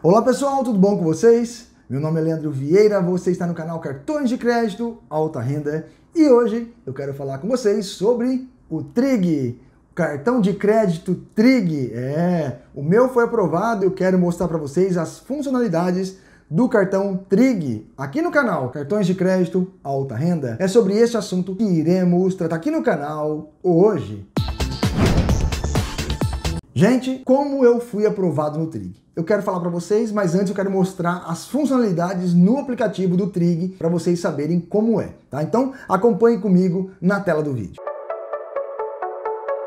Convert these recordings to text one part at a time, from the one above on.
Olá pessoal, tudo bom com vocês? Meu nome é Leandro Vieira, você está no canal Cartões de Crédito Alta Renda e hoje eu quero falar com vocês sobre o TRIG, cartão de crédito TRIG. É, o meu foi aprovado, eu quero mostrar para vocês as funcionalidades do cartão TRIG aqui no canal Cartões de Crédito Alta Renda. É sobre este assunto que iremos tratar aqui no canal hoje. Gente, como eu fui aprovado no TRIG? eu quero falar para vocês, mas antes eu quero mostrar as funcionalidades no aplicativo do Trig para vocês saberem como é, tá? Então acompanhe comigo na tela do vídeo.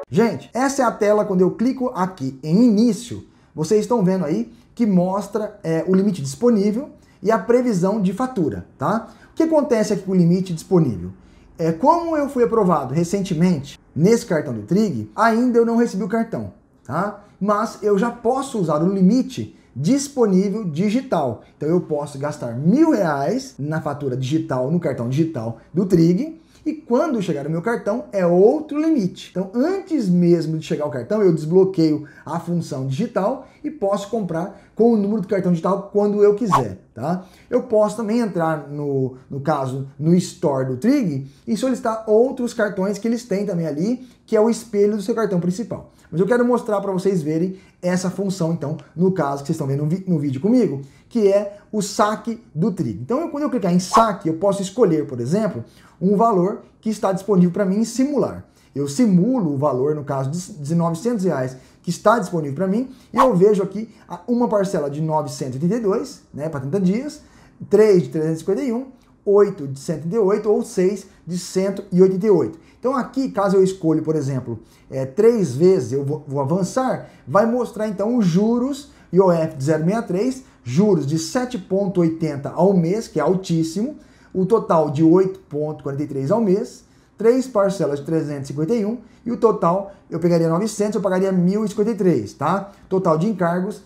Gente, essa é a tela quando eu clico aqui em início, vocês estão vendo aí que mostra é, o limite disponível e a previsão de fatura, tá? O que acontece aqui com o limite disponível? É, como eu fui aprovado recentemente nesse cartão do Trig, ainda eu não recebi o cartão tá? Mas eu já posso usar o limite disponível digital. Então eu posso gastar mil reais na fatura digital, no cartão digital do Trig, e quando chegar o meu cartão é outro limite. Então antes mesmo de chegar o cartão, eu desbloqueio a função digital e posso comprar com o número do cartão digital quando eu quiser, tá? Eu posso também entrar no, no caso, no store do Trig e solicitar outros cartões que eles têm também ali, que é o espelho do seu cartão principal. Mas eu quero mostrar para vocês verem essa função, então, no caso que vocês estão vendo no vídeo comigo, que é o saque do tri. Então, eu, quando eu clicar em saque, eu posso escolher, por exemplo, um valor que está disponível para mim em simular. Eu simulo o valor, no caso, de R$ reais, que está disponível para mim, e eu vejo aqui ah, uma parcela de 982, né, para 30 dias, 3 de 351, 8 de 108 ou 6 de 188. Então aqui, caso eu escolha, por exemplo, é, três vezes eu vou, vou avançar, vai mostrar então os juros IOF de 0,63, juros de 7,80 ao mês, que é altíssimo, o total de 8,43 ao mês, três parcelas de 351 e o total eu pegaria 900, eu pagaria 1.053, tá? Total de encargos R$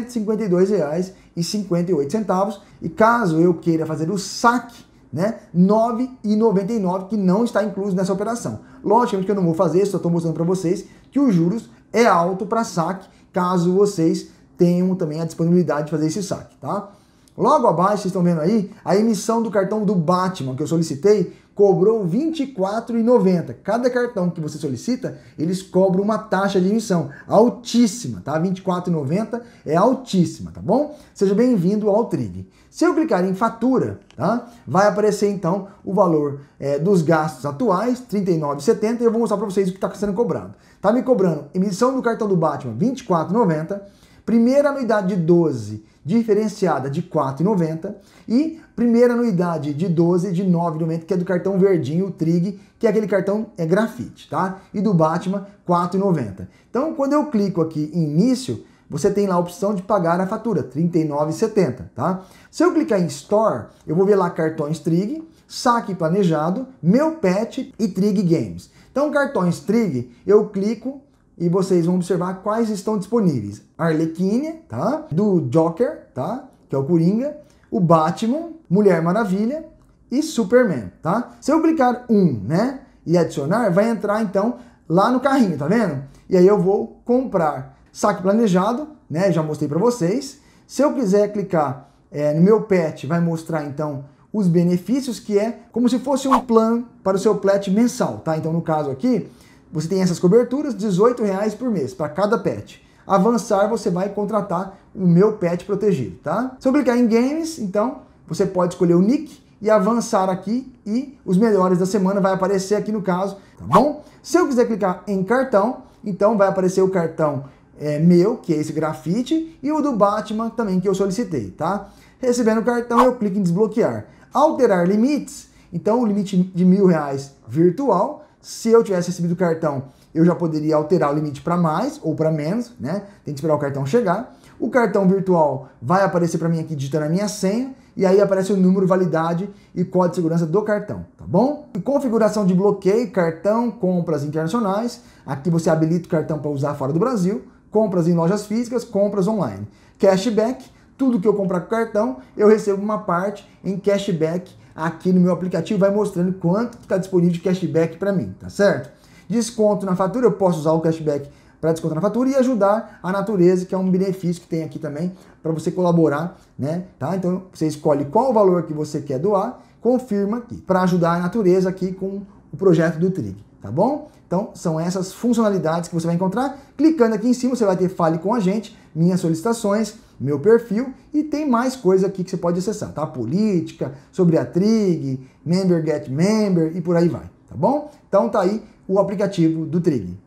152,58. E e caso eu queira fazer o saque, né, R$ 9,99 que não está incluso nessa operação. Logicamente que eu não vou fazer, só estou mostrando para vocês que os juros é alto para saque, caso vocês tenham também a disponibilidade de fazer esse saque, tá? Logo abaixo, vocês estão vendo aí, a emissão do cartão do Batman que eu solicitei cobrou R$ 24,90. Cada cartão que você solicita, eles cobram uma taxa de emissão altíssima, tá? R$ 24,90 é altíssima, tá bom? Seja bem-vindo ao Trig. Se eu clicar em fatura, tá? Vai aparecer então o valor é, dos gastos atuais, R$ 39,70, e eu vou mostrar para vocês o que está sendo cobrado. Tá me cobrando emissão do cartão do Batman R$ 24,90, primeira anuidade de 12 diferenciada de 4,90 e primeira anuidade de 12 de 9,90, que é do cartão verdinho, o Trig, que é aquele cartão é grafite, tá? E do Batman, 4,90. Então, quando eu clico aqui em início, você tem lá a opção de pagar a fatura, R$ 39,70, tá? Se eu clicar em Store, eu vou ver lá cartões Trig, saque planejado, meu pet e Trig Games. Então, cartões Trig, eu clico e vocês vão observar quais estão disponíveis. Arlequine, tá? Do Joker, tá? Que é o Coringa, o Batman, Mulher Maravilha e Superman, tá? Se eu clicar um, né, e adicionar, vai entrar então lá no carrinho, tá vendo? E aí eu vou comprar. Saque planejado, né? Já mostrei para vocês. Se eu quiser clicar é, no meu pet, vai mostrar então os benefícios que é como se fosse um plano para o seu plat mensal, tá? Então no caso aqui, você tem essas coberturas, R$18,00 por mês para cada pet. Avançar, você vai contratar o meu pet protegido, tá? Se eu clicar em Games, então, você pode escolher o nick e avançar aqui e os melhores da semana vai aparecer aqui no caso, tá bom? Se eu quiser clicar em cartão, então vai aparecer o cartão é, meu, que é esse grafite, e o do Batman também que eu solicitei, tá? Recebendo o cartão, eu clico em desbloquear. Alterar limites, então o limite de mil reais virtual, se eu tivesse recebido o cartão, eu já poderia alterar o limite para mais ou para menos, né? Tem que esperar o cartão chegar. O cartão virtual vai aparecer para mim aqui digitando a minha senha e aí aparece o número, validade e código de segurança do cartão, tá bom? E configuração de bloqueio, cartão, compras internacionais. Aqui você habilita o cartão para usar fora do Brasil, compras em lojas físicas, compras online. Cashback, tudo que eu comprar com cartão, eu recebo uma parte em cashback aqui no meu aplicativo vai mostrando quanto está disponível de cashback para mim, tá certo? Desconto na fatura, eu posso usar o cashback para descontar na fatura e ajudar a natureza, que é um benefício que tem aqui também para você colaborar, né? Tá? Então você escolhe qual o valor que você quer doar, confirma aqui para ajudar a natureza aqui com o projeto do Trig, tá bom? Então são essas funcionalidades que você vai encontrar. Clicando aqui em cima você vai ter fale com a gente, minhas solicitações meu perfil e tem mais coisa aqui que você pode acessar, tá? Política, sobre a Trig, Member Get Member e por aí vai, tá bom? Então tá aí o aplicativo do Trig.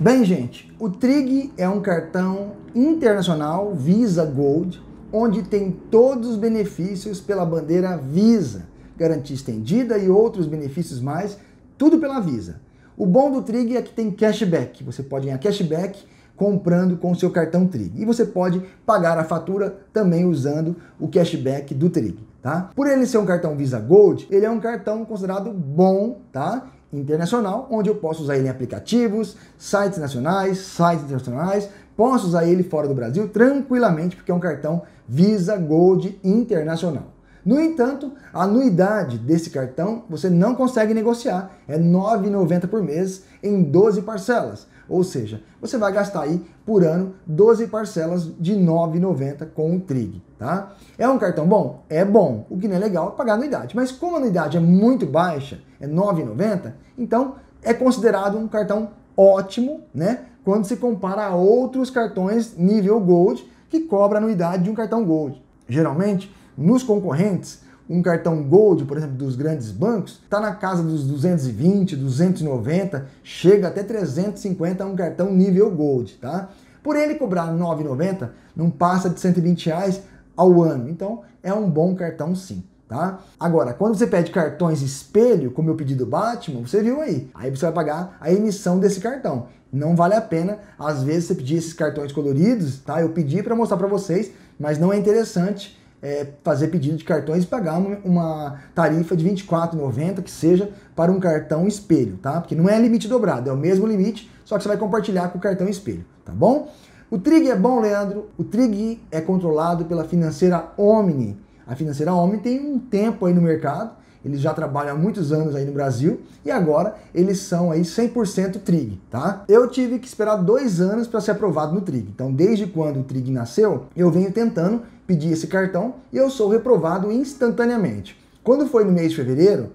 Bem, gente, o Trig é um cartão internacional Visa Gold, onde tem todos os benefícios pela bandeira Visa, garantia estendida e outros benefícios mais, tudo pela Visa. O bom do Trig é que tem cashback, você pode ganhar cashback comprando com seu cartão Trig. E você pode pagar a fatura também usando o cashback do Trig, tá? Por ele ser um cartão Visa Gold, ele é um cartão considerado bom, tá? Internacional, onde eu posso usar ele em aplicativos, sites nacionais, sites internacionais, posso usar ele fora do Brasil tranquilamente, porque é um cartão Visa Gold Internacional. No entanto, a anuidade desse cartão você não consegue negociar, é R$ 9,90 por mês em 12 parcelas. Ou seja, você vai gastar aí por ano 12 parcelas de 9,90 com o Trig, tá? É um cartão bom? É bom. O que não é legal é pagar anuidade. Mas como a anuidade é muito baixa, é 9,90, então é considerado um cartão ótimo, né? Quando se compara a outros cartões nível Gold que cobra anuidade de um cartão Gold. Geralmente, nos concorrentes, um cartão Gold, por exemplo, dos grandes bancos, está na casa dos 220, 290, chega até 350 é um cartão nível Gold, tá? Por ele cobrar 9,90, não passa de 120 reais ao ano. Então, é um bom cartão sim. Tá? Agora, quando você pede cartões espelho, como eu pedi do Batman, você viu aí. Aí você vai pagar a emissão desse cartão. Não vale a pena, às vezes, você pedir esses cartões coloridos, tá? Eu pedi para mostrar para vocês, mas não é interessante é, fazer pedido de cartões e pagar uma, uma tarifa de R$24,90, 24,90 que seja para um cartão espelho, tá? Porque não é limite dobrado, é o mesmo limite, só que você vai compartilhar com o cartão espelho, tá bom? O Trig é bom, Leandro? O Trig é controlado pela financeira Omni. A financeira Omni tem um tempo aí no mercado, eles já trabalham há muitos anos aí no Brasil e agora eles são aí 100% Trig, tá? Eu tive que esperar dois anos para ser aprovado no Trig. Então, desde quando o Trig nasceu, eu venho tentando pedi esse cartão e eu sou reprovado instantaneamente. Quando foi no mês de fevereiro,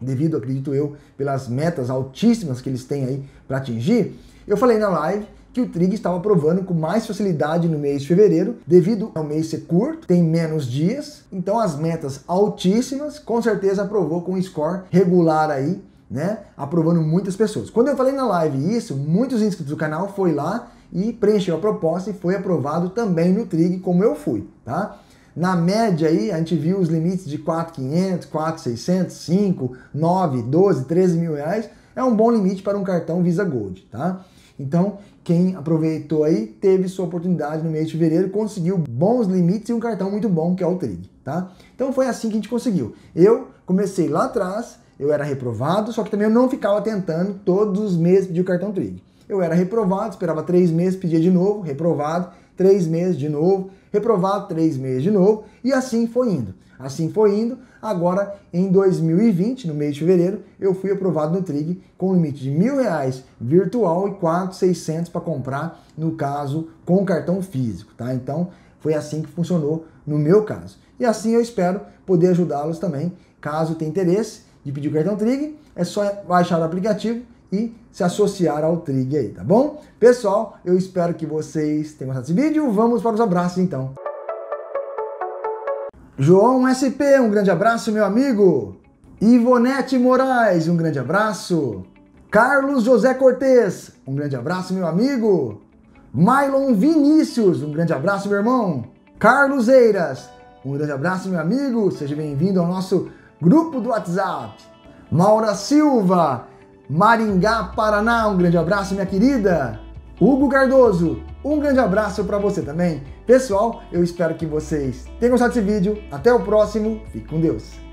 devido, acredito eu, pelas metas altíssimas que eles têm aí para atingir, eu falei na live que o Trig estava aprovando com mais facilidade no mês de fevereiro, devido ao mês ser curto, tem menos dias, então as metas altíssimas, com certeza aprovou com um score regular aí, né? Aprovando muitas pessoas. Quando eu falei na live isso, muitos inscritos do canal foi lá e preencheu a proposta e foi aprovado também no TRIG, como eu fui, tá? Na média aí, a gente viu os limites de 4,500, 4,600, 5, 9, 12, 13 mil reais. É um bom limite para um cartão Visa Gold, tá? Então, quem aproveitou aí, teve sua oportunidade no mês de fevereiro, conseguiu bons limites e um cartão muito bom, que é o TRIG, tá? Então foi assim que a gente conseguiu. Eu comecei lá atrás, eu era reprovado, só que também eu não ficava tentando todos os meses pedir o cartão TRIG eu era reprovado, esperava três meses, pedia de novo, reprovado, três meses de novo, reprovado, três meses de novo, e assim foi indo. Assim foi indo, agora em 2020, no mês de fevereiro, eu fui aprovado no TRIG com limite de mil reais virtual e 4,600 para comprar, no caso, com cartão físico, tá? Então, foi assim que funcionou no meu caso. E assim eu espero poder ajudá-los também, caso tenha interesse de pedir o cartão TRIG, é só baixar o aplicativo e se associar ao Trig aí, tá bom? Pessoal, eu espero que vocês tenham gostado desse vídeo. Vamos para os abraços então. João SP, um grande abraço, meu amigo. Ivonete Moraes, um grande abraço. Carlos José Cortez, um grande abraço, meu amigo. Mylon Vinícius, um grande abraço, meu irmão. Carlos Eiras, um grande abraço, meu amigo. Seja bem-vindo ao nosso grupo do WhatsApp. Maura Silva, Maringá, Paraná. Um grande abraço, minha querida. Hugo Cardoso, um grande abraço para você também. Pessoal, eu espero que vocês tenham gostado desse vídeo. Até o próximo. Fique com Deus.